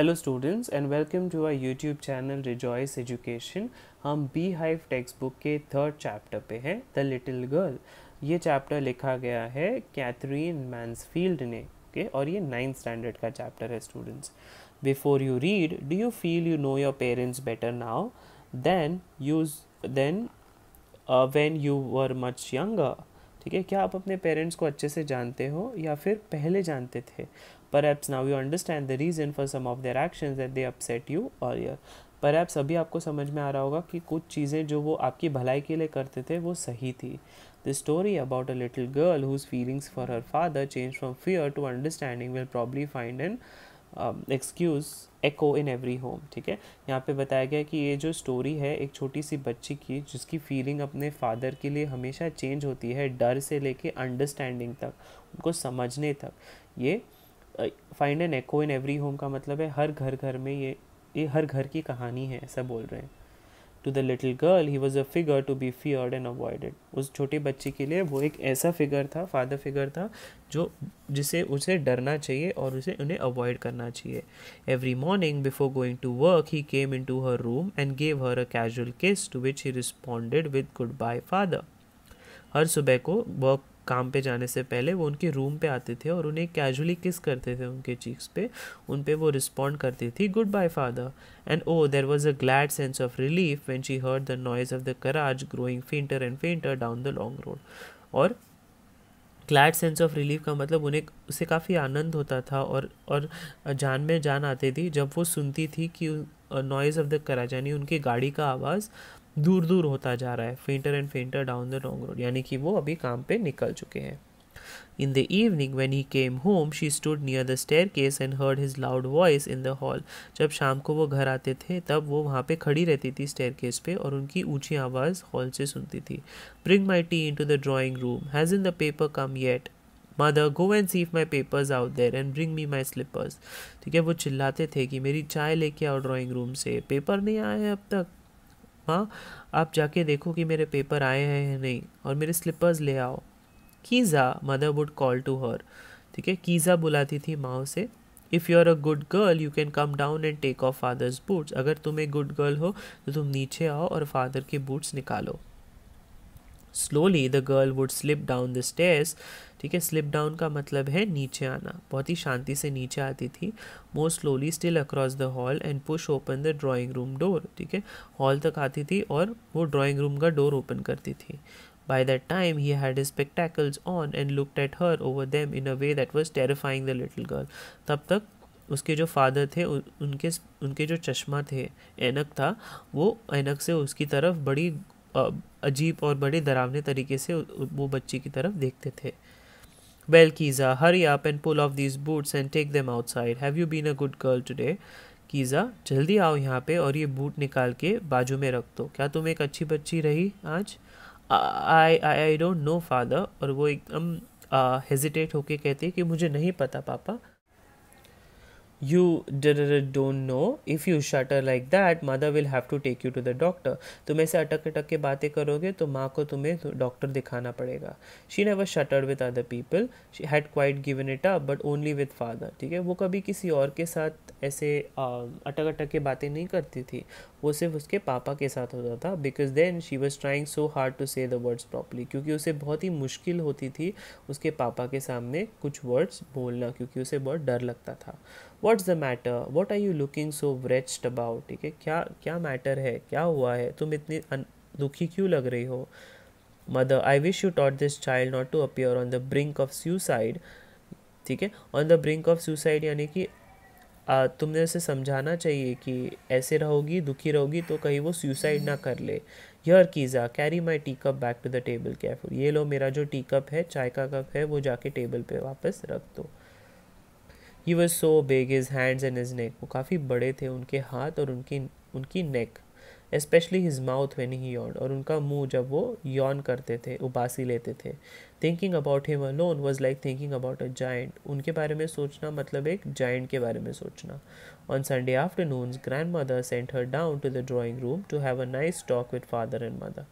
Hello students and welcome to our YouTube channel rejoice education हम beehive textbook के third chapter पे हैं the little girl ये chapter लिखा गया है कैथरीन मैंसफील्ड ने ओके okay? और ये नाइन्थ स्टैंडर्ड का चैप्टर है students before you read do you feel you know your parents better now than use then when you were much younger ठीक है क्या आप अपने पेरेंट्स को अच्छे से जानते हो या फिर पहले जानते थे perhaps now you understand the reason for some of their action that they upset you और यर पर एप्स अभी आपको समझ में आ रहा होगा कि कुछ चीज़ें जो वो आपकी भलाई के लिए करते थे वो सही थी the story about a little girl whose feelings for her father change from fear to understanding will probably find and excuse echo in every home ठीक है यहाँ पे बताया गया कि ये जो स्टोरी है एक छोटी सी बच्ची की जिसकी फीलिंग अपने फादर के लिए हमेशा चेंज होती है डर से लेके अंडरस्टैंडिंग तक उनको समझने तक ये find an echo in every home का मतलब है हर घर घर में ये ये हर घर की कहानी है ऐसा बोल रहे हैं to the little girl he was a figure to be feared and avoided उस छोटे बच्चे के लिए वो एक ऐसा फिगर था फादर फिगर था जो जिसे उसे डरना चाहिए और उसे उन्हें अवॉइड करना चाहिए every morning before going to work he came into her room and gave her a casual kiss to which he responded with goodbye father हर सुबह को वर्क काम पे जाने से पहले वो उनके रूम पे आते थे और उन्हें कैजुअली किस करते थे उनके चीक्स पे उन पे वो रिस्पॉन्ड करती थी goodbye father and oh there was a glad sense of relief when she heard the noise of the carriage growing fainter and fainter down the long road और ग्लैड सेंस ऑफ रिलीफ का मतलब उन्हें उसे काफ़ी आनंद होता था और और जान में जान आती थी जब वो सुनती थी कि नॉइज़ ऑफ द कराज यानी उनकी गाड़ी का आवाज़ दूर दूर होता जा रहा है fainter and fainter down the wrong road यानी कि वो अभी काम पे निकल चुके हैं in the evening when he came home she stood near the staircase and heard his loud voice in the hall जब शाम को वो घर आते थे तब वो वहाँ पे खड़ी रहती थी केस पे और उनकी ऊंची आवाज़ हॉल से सुनती थी bring my tea into the drawing room has in the paper come yet mother go and see if my papers out there and bring me my slippers ठीक है वो चिल्लाते थे कि मेरी चाय लेके आओ ड्रॉइंग रूम से पेपर नहीं आए अब तक हाँ आप जाके देखो कि मेरे पेपर आए हैं या नहीं और मेरे स्लिपर्स ले आओ Kezia mother would call to her ठीक है कीज़ा बुलाती थी माँ उसे if you are a good girl you can come down and take off father's boots अगर तुम एक गुड गर्ल हो तो तुम नीचे आओ और फादर के बूट्स निकालो slowly the girl would slip down the stairs ठीक है स्लिप डाउन का मतलब है नीचे आना बहुत ही शांति से नीचे आती थी more slowly still across the hall and push open the drawing room door ठीक है हॉल तक आती थी और वो ड्राॅइंग रूम का डोर ओपन करती थी by that time he had his on and looked at her over over in a way that was terrifying the the girl तब तक उसके जो फादर थे उनके उनके जो चश्मा थे एनक था वो एनक से उसकी तरफ बड़ी अजीब और बड़े डरावने तरीके से वो बच्ची की तरफ देखते थे well Kezia hurry up and pull off these boots and take them outside have you been a good girl today Kezia जल्दी आओ यहाँ पे और ये बूट निकाल के बाजू में रख दो क्या तुम एक अच्छी बच्ची रही आज I I I don't know father और वो एकदम हेजिटेट होके कहती है कि मुझे नहीं पता पापा you don't know if you shudder like that mother will have to take you to the doctor तुम ऐसे अटक अटक के बातें करोगे तो माँ को तुम्हें डॉक्टर दिखाना पड़ेगा she never stuttered with other people she had quite given it up but only with father ठीक है वो कभी किसी और के साथ ऐसे अटक अटक के बातें नहीं करती थी वो सिर्फ उसके पापा के साथ होता था because then she was trying so hard to say the words properly क्योंकि उसे बहुत ही मुश्किल होती थी उसके पापा के सामने कुछ वर्ड्स बोलना क्योंकि उसे बहुत डर लगता था what's the matter what are you looking so wretched about ठीक है क्या क्या मैटर है क्या हुआ है तुम इतनी दुखी क्यों लग रही हो mother I wish you taught this child not to appear on the brink of suicide ठीक है on the brink of suicide यानी कि आ, तुमने उसे समझाना चाहिए कि ऐसे रहोगी दुखी रहोगी तो कहीं वो सुसाइड ना कर ले यर Kezia carry my tea cup back to the table careful ये लो मेरा जो टी कप है चाय का कप है वो जाके टेबल पे वापस रख दो he was so big his hands and his neck वो काफ़ी बड़े थे उनके हाथ और उनकी उनकी neck specially his mouth when he yawn और उनका मुंह जब वो यॉन करते थे उबासी लेते थे thinking about him alone was like thinking about a giant उनके बारे में सोचना मतलब एक जाइंट के बारे में सोचना on Sunday afternoon grandmother sent her down to the drawing room to have a nice talk with father and mother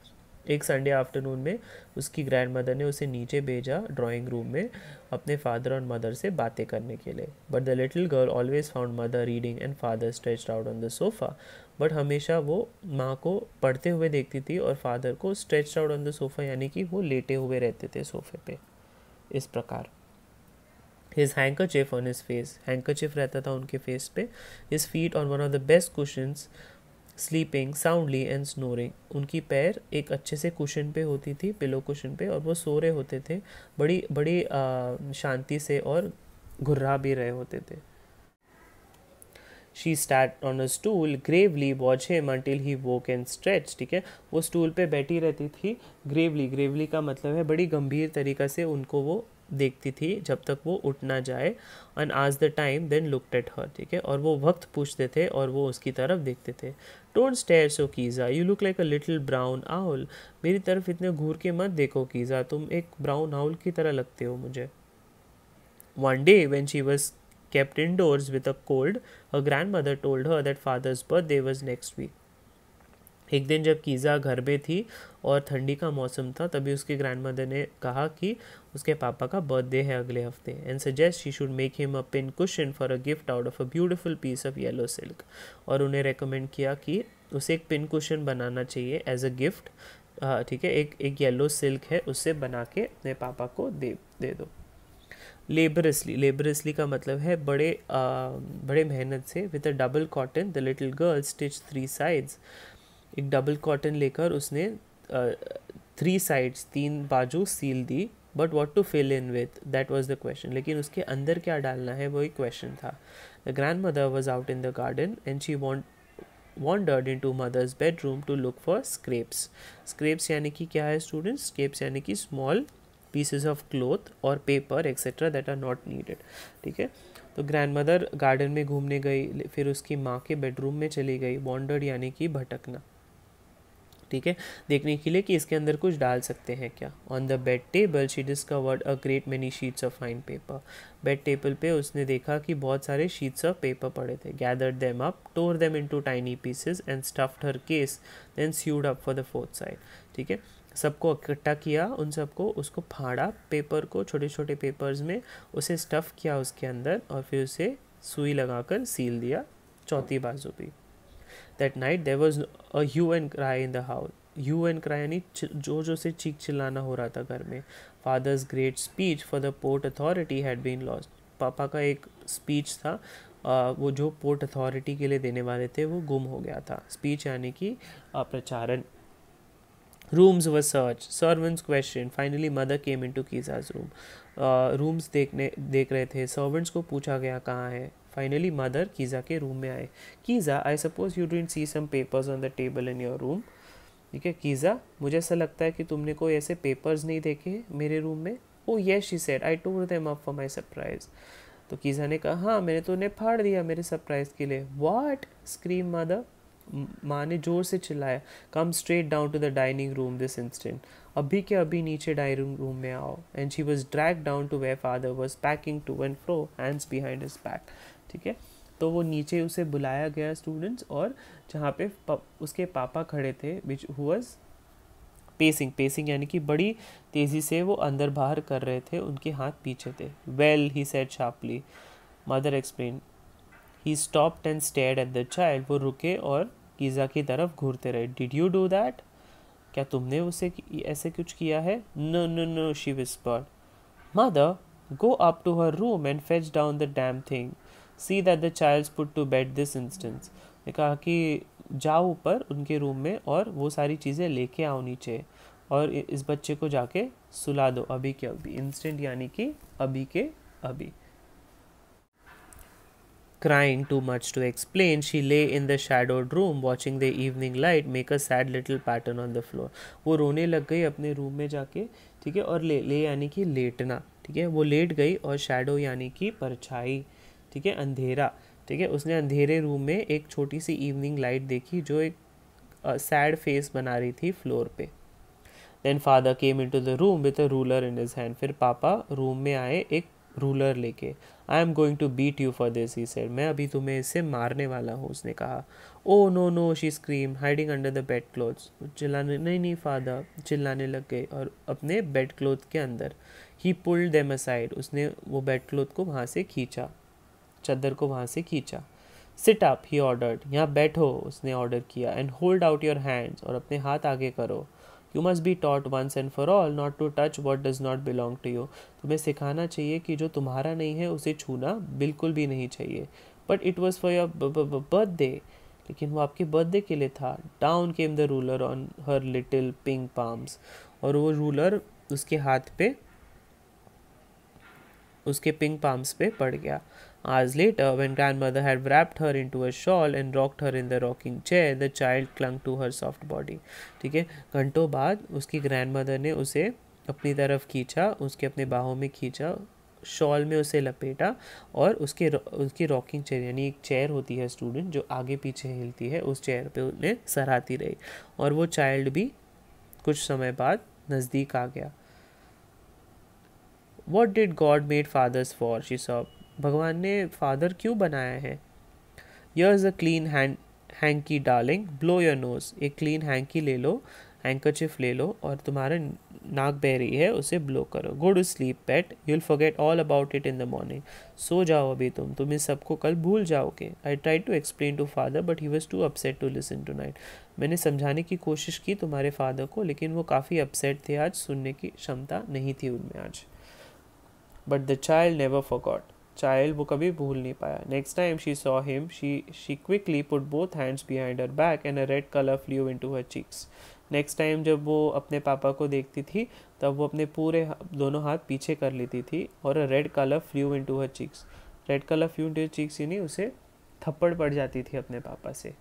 एक संडे आफ्टरनून में उसकी ग्रैंड मदर ने उसे नीचे भेजा ड्राइंग रूम में अपने फादर और मदर से बातें करने के लिए but the little girl always found mother reading and father stretch out on the sofa but हमेशा वो माँ को पढ़ते हुए देखती थी और फादर को stretch out on the sofa यानी कि वो लेटे हुए रहते थे सोफ़े पे इस प्रकार his chief on his face handkerchief रहता था उनके फेस पे his feet on one of the best question sleeping soundly and snoring उनकी पैर एक अच्छे से कुशन पे होती थी पिलो कुशन पे और वो सो रहे होते थे बड़ी बड़ी शांति से और घुर्रा भी रहे होते थे she start on a stool gravely watch him until he woke and stretch ठीक है वो स्टूल पे बैठी रहती थी ग्रेवली ग्रेवली का मतलब है बड़ी गंभीर तरीका से उनको वो देखती थी जब तक वो उठ ना जाए एंड आज the time then looked at her ठीक है और वो वक्त पूछते थे और वो उसकी तरफ देखते थे don't stare so Kezia you look like a little brown owl मेरी तरफ इतने घूर के मत देखो कीज़ा तुम एक ब्राउन आउल की तरह लगते हो मुझे one day when she was with a cold a grandmother told her that father's birthday was next week एक दिन जब कीज़ा घर में थी और ठंडी का मौसम था तभी उसके ग्रैंड मदर ने कहा कि उसके पापा का बर्थडे है अगले हफ्ते and suggest she should make him a pincushion for a gift out of a beautiful piece of yellow silk और उन्हें रेकमेंड किया कि उसे एक पिन कुशन बनाना चाहिए एज अ गिफ्ट ठीक है एक एक येलो सिल्क है उससे बना के अपने पापा को दे दे दो लेबरसली लेबरसली का मतलब है बड़े आ, बड़े मेहनत से with a double cotton the little girl stitch three sides एक डबल कॉटन लेकर उसने थ्री साइड्स तीन बाजू सील दी but what to fill in with that was the question लेकिन उसके अंदर क्या डालना है वही क्वेश्चन था the grandmother was out in the garden and she want wandered into mother's bedroom to look for scraps scraps यानी कि क्या है स्टूडेंट्स स्क्रेप्स यानी कि स्मॉल पीसेज ऑफ क्लोथ और paper etcetera that are not needed ठीक है तो ग्रैंड मदर गार्डन में घूमने गई फिर उसकी माँ के बेडरूम में चली गई वॉन्डर्ड यानी कि भटकना ठीक है देखने के लिए कि इसके अंदर कुछ डाल सकते हैं क्या on the bed table she discovered a great many sheets of fine paper bed table पे उसने देखा कि बहुत सारे शीट्स ऑफ पेपर पड़े थे gather them up tore them into tiny pieces and stuffed her case then sewed up for the fourth side ठीक है सबको इकट्ठा किया उन सबको उसको फाड़ा पेपर को छोटे छोटे पेपर्स में उसे स्टफ़ किया उसके अंदर और फिर उसे सुई लगाकर सील दिया चौथी बाजू भी that night there was a hue and cry in the house hue and cry यानी जोर जोर से चीख चिल्लाना हो रहा था घर में father's great speech for the port authority had been lost पापा का एक स्पीच था वो जो पोर्ट अथॉरिटी के लिए देने वाले थे वो गुम हो गया था स्पीच यानी कि प्रचारण रूम्स व search servants question finally mother came into Kezia's room rooms देखने देख रहे थे सर्वेंट्स को पूछा गया कहाँ है फाइनली मदर कीज़ा के रूम में आए Kezia I suppose you didn't see some papers on the table in your room ठीक है कीज़ा मुझे ऐसा लगता है कि तुमने कोई ऐसे पेपर्स नहीं देखे मेरे रूम में oh yes she said I tore them up for my surprise तो कीज़ा ने कहा हाँ मैंने तो उन्हें फाड़ दिया मेरे सरप्राइज़ के लिए वाट स्क्रीम मदर माँ ने ज़ोर से चिल्लाया come straight down to the dining room this instant अभी के अभी नीचे डाइनिंग रूम में आओ and she was dragged down to where father was pacing to and fro hands behind his back ठीक है तो वो नीचे उसे बुलाया गया स्टूडेंट्स और जहाँ पे उसके पापा खड़े थे विच हुज पेसिंग पेसिंग यानी कि बड़ी तेज़ी से वो अंदर बाहर कर रहे थे उनके हाथ पीछे थे well he said sharply mother explain he stop and stared at the child वो रुके और कीज़ा की तरफ घूरते रहे डिड यू डू दैट क्या तुमने उसे ऐसे कुछ किया है no no no she whispered mother go up to her room and fetch down the damn thing see that the child put to bed this instance ने कहा कि जाओ ऊपर उनके रूम में और वो सारी चीज़ें लेके आओ नीचे और इस बच्चे को जाके सुला दो अभी के अभी इंस्टेंट यानी कि अभी के अभी crying too much to explain she lay in the shadowed room watching the evening light make a sad little pattern on the floor वो रोने लग गई अपने रूम में जाके ठीक है और ले ले यानी कि लेटना ठीक है वो लेट गई और शेडो यानी कि परछाई ठीक है अंधेरा ठीक है उसने अंधेरे रूम में एक छोटी सी इवनिंग लाइट देखी जो एक सैड uh, फेस बना रही थी फ्लोर पे then father came into the room with a ruler in his hand फिर पापा रूम में आए एक रूलर लेके I am going to beat you for this he said मैं अभी तुम्हें इससे मारने वाला हूँ उसने कहा oh no no she scream hiding under the bedclothes चिल्लाने नहीं नहीं फादर चिल्लाने लग गए और अपने बेड क्लोथ के अंदर ही पुल्ड देम असाइड उसने वो बेड क्लोथ को वहाँ से खींचा चादर को वहाँ से खींचा सिट अप ही ऑर्डर्ड यहाँ बैठो उसने ऑर्डर किया and hold out your hands और अपने हाथ आगे करो you must be taught once and for all not to touch what does not belong to you तुम्हें सिखाना चाहिए कि जो तुम्हारा नहीं है उसे छूना बिल्कुल भी नहीं चाहिए but it was for your birthday लेकिन वो आपके बर्थडे के लिए था down came the ruler on her little pink palms और वो रूलर उसके हाथ पे उसके पिंक पाम्स पे पड़ गया Hours later, when grandmother had wrapped her into a shawl and rocked her in the rocking chair, the child clung to her soft body. ठीक है घंटों बाद उसकी grandmother ने उसे अपनी तरफ खींचा उसके अपने बाहों में खींचा शॉल में उसे लपेटा और उसके उसकी रॉकिंग चेयर यानी एक चेयर होती है स्टूडेंट जो आगे पीछे हिलती है उस चेयर पे उन्हें सराहती रही और वो चाइल्ड भी कुछ समय बाद नज़दीक आ गया what did God made fathers for she sob भगवान ने फादर क्यों बनाया है here is a clean hand hankie darling blow your nose एक क्लीन हैंकी ले लो हैंकरचिफ ले लो और तुम्हारा नाक बह रही है उसे ब्लो करो go to sleep pet you will forget all about it in the morning सो जाओ अभी तुम तुम इस सबको कल भूल जाओगे I try to explain to father but he was too upset to listen tonight मैंने समझाने की कोशिश की तुम्हारे फादर को लेकिन वो काफ़ी अपसेट थे आज सुनने की क्षमता नहीं थी उनमें आज but the child never forgot child वो कभी भूल नहीं पाया next time she saw him she she quickly put both hands behind her back and a red colour flew into her cheeks नेक्स्ट टाइम जब वो अपने पापा को देखती थी तब वो अपने पूरे दोनों हाथ पीछे कर लेती थी और a red colour flew into her cheeks red colour flew into cheeks ही नहीं उसे थप्पड़ पड़ जाती थी अपने पापा से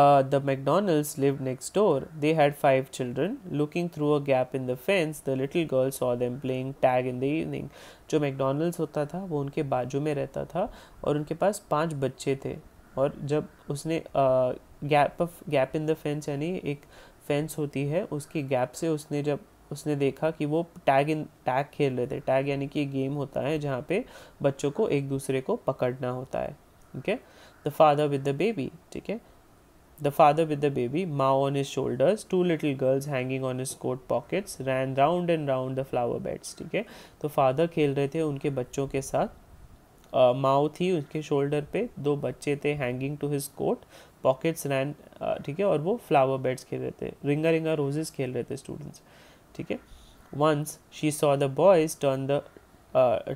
Uh, the McDonalds lived next door. They had five children. Looking through a gap in the fence, the little girl saw them playing tag in the evening. जो McDonald's होता था वो उनके बाजू में रहता था और उनके पास पांच बच्चे थे और जब उसने gap of gap in the fence यानी एक फेंस होती है उसकी गैप से उसने जब उसने देखा कि वो टैग इन टैग खेल रहे थे टैग यानी कि गेम होता है जहाँ पे बच्चों को एक दूसरे को पकड़ना होता है ठीक है the father with the baby ठीक है the father with the baby Mao on his shoulders, two little girls hanging on his coat pockets ran round and round the flower beds. ठीक है तो फादर खेल रहे थे उनके बच्चों के साथ माओ थी उनके शोल्डर पे दो बच्चे थे hanging to his coat pockets ran ठीक है और वो फ्लावर बेड्स खेल रहे थे रिंगा रिंगा रोजेस खेल रहे थे स्टूडेंट्स ठीक है once she saw the boys turn the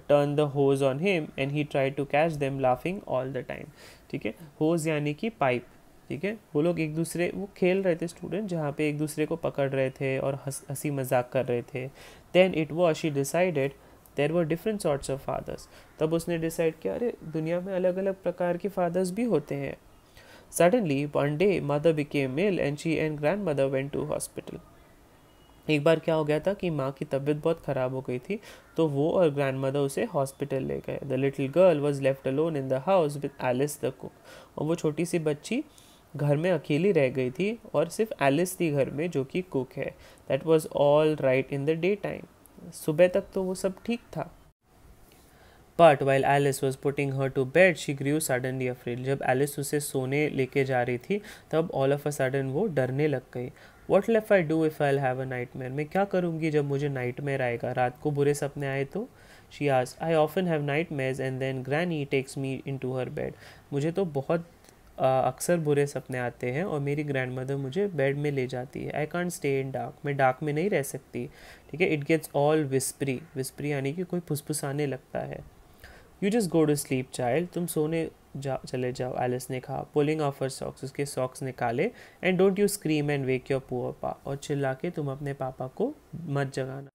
turn the hose on him and he try to catch them laughing all the time ठीक है होज यानी कि पाइप ठीक है वो लोग एक दूसरे वो खेल रहे थे स्टूडेंट जहाँ पे एक दूसरे को पकड़ रहे थे और हंस हंसी मजाक कर रहे थे देन इट वो she decided there were different sorts of fathers तब उसने डिसाइड किया अरे दुनिया में अलग अलग प्रकार के फादर्स भी होते हैं suddenly one day mother became ill and she and grandmother went to hospital एक बार क्या हो गया था कि माँ की तबीयत बहुत ख़राब हो गई थी तो वो और ग्रैंड मदर उसे हॉस्पिटल ले गए the little girl was left alone in the house with Alice the cook और वो छोटी सी बच्ची घर में अकेली रह गई थी और सिर्फ एलिस थी घर में जो कि कुक है that was all right in the daytime सुबह तक तो वो सब ठीक था but while Alice was putting her to bed she grew suddenly afraid जब एलिस उसे सोने लेके जा रही थी तब ऑल ऑफ अ सडन वो डरने लग गई what left I do if I have a nightmare मैं क्या करूँगी जब मुझे नाइट मेयर आएगा रात को बुरे सपने आए तो शी आज I often have nightmares and then granny takes me into her bed मुझे तो बहुत अक्सर बुरे सपने आते हैं और मेरी ग्रैंड मदर मुझे बेड में ले जाती है I can't stay in dark मैं डार्क में नहीं रह सकती ठीक है it gets all whispery whispery यानी कि कोई फुसफुसाने लगता है you just go to sleep child तुम सोने जा चले जाओ एलिस ने कहा पुलिंग ऑफ हर सॉक्स उसके सॉक्स निकाले and don't you scream and wake your poor pa और चिल्ला के तुम अपने पापा को मत जगाना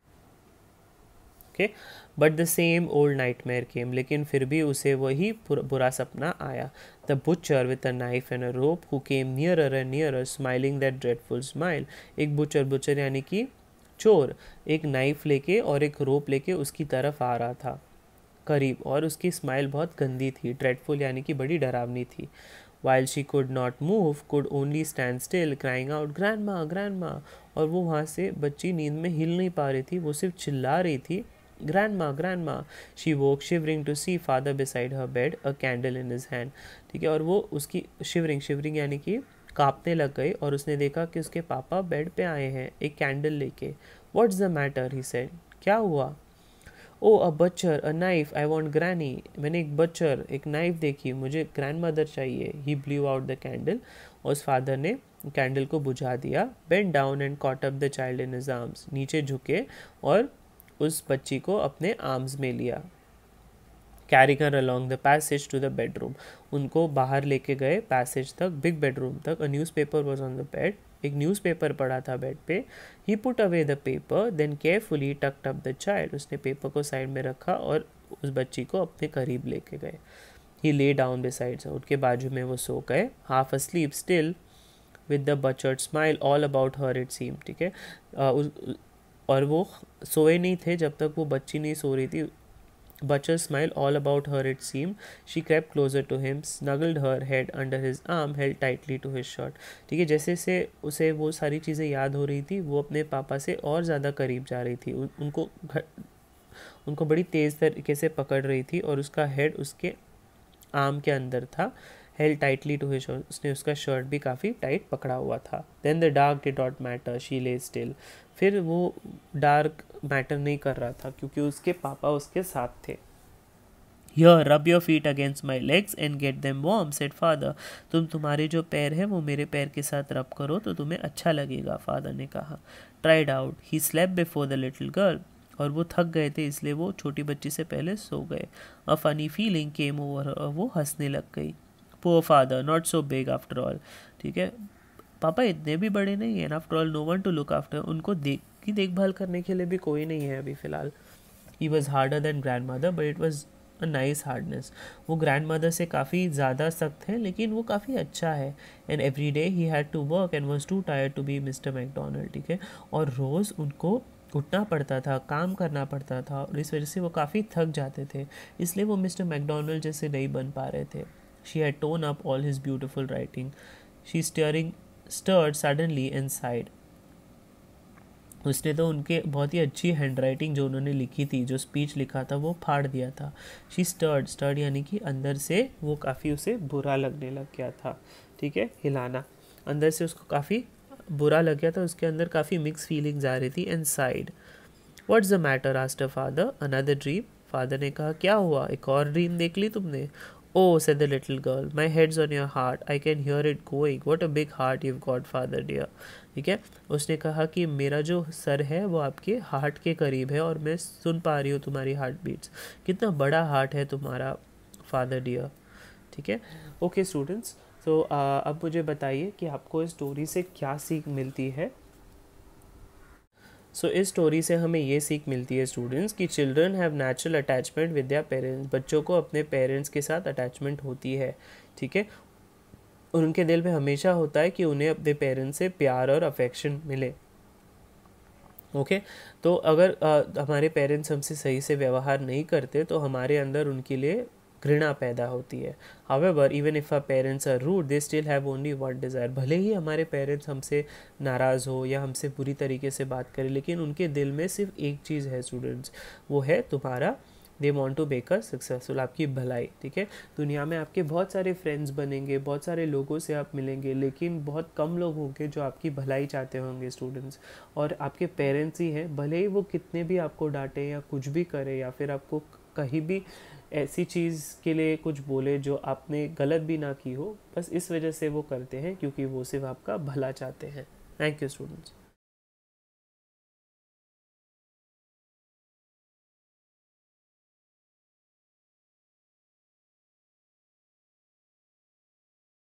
okay but the same old nightmare came लेकिन फिर भी उसे वही बुरा सपना आया the butcher with a knife and a rope who came nearer and nearer smiling that dreadful smile एक बुचर बुचर यानी कि चोर एक नाइफ लेके और एक रोप लेके उसकी तरफ आ रहा था करीब और उसकी स्माइल बहुत गंदी थी ड्रेडफुल यानी कि बड़ी डरावनी थी while she could not move could only stand still crying out grandma grandma और वो वहाँ से बच्ची नींद में हिल नहीं पा रही थी वो सिर्फ चिल्ला रही थी grandma grandma she woke shivering to see father beside her bed a candle in his hand ठीक है और वो उसकी shivering shivering यानी कि कांपने लग गई और उसने देखा कि उसके पापा बेड पे आए हैं एक कैंडल लेके what is the matter he said क्या हुआ oh a butcher a knife I want granny मैंने एक बच्चर एक नाइफ देखी मुझे ग्रैंड मदर चाहिए he blew out the candle और उस फादर ने कैंडल को बुझा दिया bent down and caught up the child in his arms नीचे झुके और उस बच्ची को अपने आर्म्स में लिया कैरी कर along the passage to the bedroom उनको बाहर लेके गए पैसेज तक बिग बेडरूम तक a newspaper was on the bed एक न्यूज पेपर पड़ा था बेड पे he put away the paper then carefully tuck up the child उसने पेपर को साइड में रखा और उस बच्ची को अपने करीब लेके गए ही ले डाउन बिसाइड्स उठ के बाजू में वो सो गए half asleep still with the butcher's smile all about her it seem ठीक है और वो सोए नहीं थे जब तक वो बच्ची नहीं सो रही थी butcher smile all about her it seem she crept closer to him snuggled her head under his arm held tightly to his shirt ठीक है जैसे से उसे वो सारी चीज़ें याद हो रही थी वो अपने पापा से और ज़्यादा करीब जा रही थी उ, उनको घर उनको बड़ी तेज़ तरीके से पकड़ रही थी और उसका हेड उसके आर्म के अंदर था हेल्ड टाइटली टू हिज उसने उसका शर्ट भी काफ़ी टाइट पकड़ा हुआ था then the dark did not matter she lay still फिर वो डार्क मैटर नहीं कर रहा था क्योंकि उसके पापा उसके साथ थे यह rub your feet against my legs and get them warm said father तुम तुम्हारे जो पैर है वो मेरे पैर के साथ रब करो तो तुम्हें अच्छा लगेगा फादर ने कहा tried out he slept before the little girl और वो थक गए थे इसलिए वो छोटी बच्ची से पहले सो गए a funny feeling came over और वो हंसने लग गई poor father not so big after all ठीक है पापा इतने भी बड़े नहीं हैं after all no one to look after उनको देख की देखभाल करने के लिए भी कोई नहीं है अभी फ़िलहाल he was harder than grandmother but it was a nice hardness वो ग्रैंड मदर से काफ़ी ज़्यादा सख्त हैं लेकिन वो काफ़ी अच्छा है and every day he had to work and was too tired to be mister McDonald ठीक है और रोज़ उनको उठना पड़ता था काम करना पड़ता था और इस वजह से वो काफ़ी थक जाते थे इसलिए वो मिस्टर मैकडोनल्ड जैसे नहीं बन पा रहे थे She had torn up all his beautiful writing. She staring, stirred suddenly and उसने तो उनके बहुत ही अच्छी हैंड राइटिंग जो उन्होंने लिखी थी जो स्पीच लिखा था वो फाड़ दिया था शी स्टर्ड स्टर्ड यानी कि अंदर से वो काफ़ी उसे बुरा लगने लग गया था ठीक है हिलाना अंदर से उसको काफ़ी बुरा लग गया था उसके अंदर काफ़ी मिक्स फीलिंग्स आ रही थी and said what's the matter आस्टर फादर अनदर ड्रीम फादर ने कहा क्या हुआ एक और ड्रीम देख ली तुमने Oh, said the little girl, my head's on your heart. I can hear it going. What a big heart you've got, father dear. ठीक है उसने कहा कि मेरा जो सर है वो आपके हार्ट के करीब है और मैं सुन पा रही हूँ तुम्हारी हार्ट बीट्स कितना बड़ा हार्ट है तुम्हारा फादर डियर ठीक है ओके स्टूडेंट्स तो अब मुझे बताइए कि आपको इस स्टोरी से क्या सीख मिलती है सो so, इस स्टोरी से हमें ये सीख मिलती है स्टूडेंट्स कि children have natural attachment with या पेरेंट्स बच्चों को अपने पेरेंट्स के साथ अटैचमेंट होती है ठीक है उनके दिल में हमेशा होता है कि उन्हें अपने पेरेंट्स से प्यार और अफेक्शन मिले ओके okay? तो अगर आ, हमारे पेरेंट्स हमसे सही से व्यवहार नहीं करते तो हमारे अंदर उनके लिए घृणा पैदा होती है however even if our parents are rude they still have only one desire भले ही हमारे पेरेंट्स हमसे नाराज़ हो या हमसे बुरी तरीके से बात करें लेकिन उनके दिल में सिर्फ एक चीज़ है स्टूडेंट्स वो है तुम्हारा they want to make a successful आपकी भलाई ठीक है दुनिया में आपके बहुत सारे फ्रेंड्स बनेंगे बहुत सारे लोगों से आप मिलेंगे लेकिन बहुत कम लोग होंगे जो आपकी भलाई चाहते होंगे स्टूडेंट्स और आपके पेरेंट्स ही हैं भले ही वो कितने भी आपको डांटें या कुछ भी करें या फिर आपको कहीं भी ऐसी चीज़ के लिए कुछ बोले जो आपने गलत भी ना की हो बस इस वजह से वो करते हैं क्योंकि वो सिर्फ आपका भला चाहते हैं थैंक यू स्टूडेंट्स